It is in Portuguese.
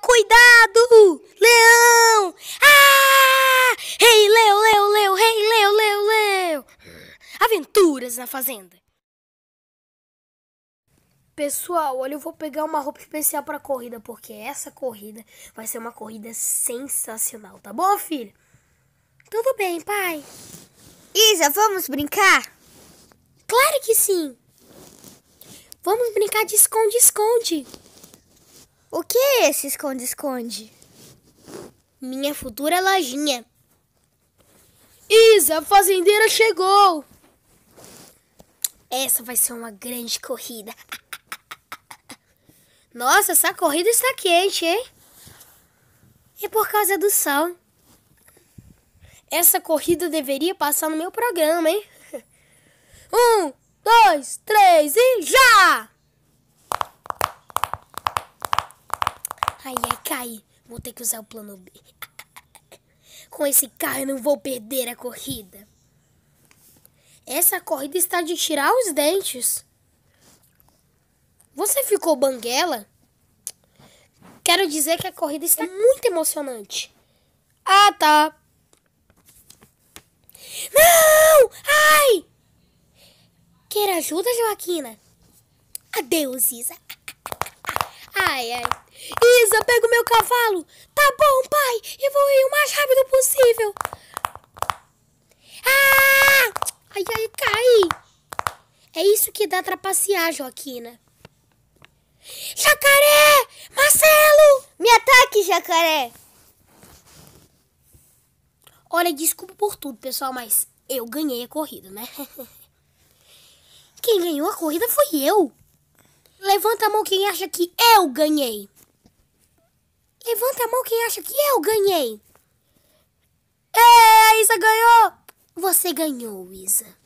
cuidado! Leão! Ah! Rei hey, Leo, Leo, Leo, Rei hey, Leo, Leo, Leo! Aventuras na fazenda. Pessoal, olha, eu vou pegar uma roupa especial para corrida, porque essa corrida vai ser uma corrida sensacional, tá bom, filho? Tudo bem, pai. Isa, vamos brincar? Claro que sim. Vamos brincar de esconde-esconde. O que é esse esconde-esconde? Minha futura lojinha. Isa, a fazendeira chegou! Essa vai ser uma grande corrida. Nossa, essa corrida está quente, hein? E é por causa do sol. Essa corrida deveria passar no meu programa, hein? Um, dois, três e já! Ai, ai, cai. Vou ter que usar o plano B. Com esse carro eu não vou perder a corrida. Essa corrida está de tirar os dentes. Você ficou banguela? Quero dizer que a corrida está muito emocionante. Ah, tá. Não! Ai! Quer ajuda, Joaquina? Adeus, Isa. Ai, ai. Isa, pega o meu cavalo. Tá bom, pai. Eu vou ir o mais rápido possível. Ah! Ai, ai, cai! É isso que dá trapacear, Joaquina. Jacaré! Marcelo! Me ataque, jacaré! Olha, desculpa por tudo, pessoal, mas eu ganhei a corrida, né? Quem ganhou a corrida foi eu. Levanta a mão quem acha que eu ganhei. Levanta a mão quem acha que eu ganhei. É, a Isa ganhou! Você ganhou, Isa.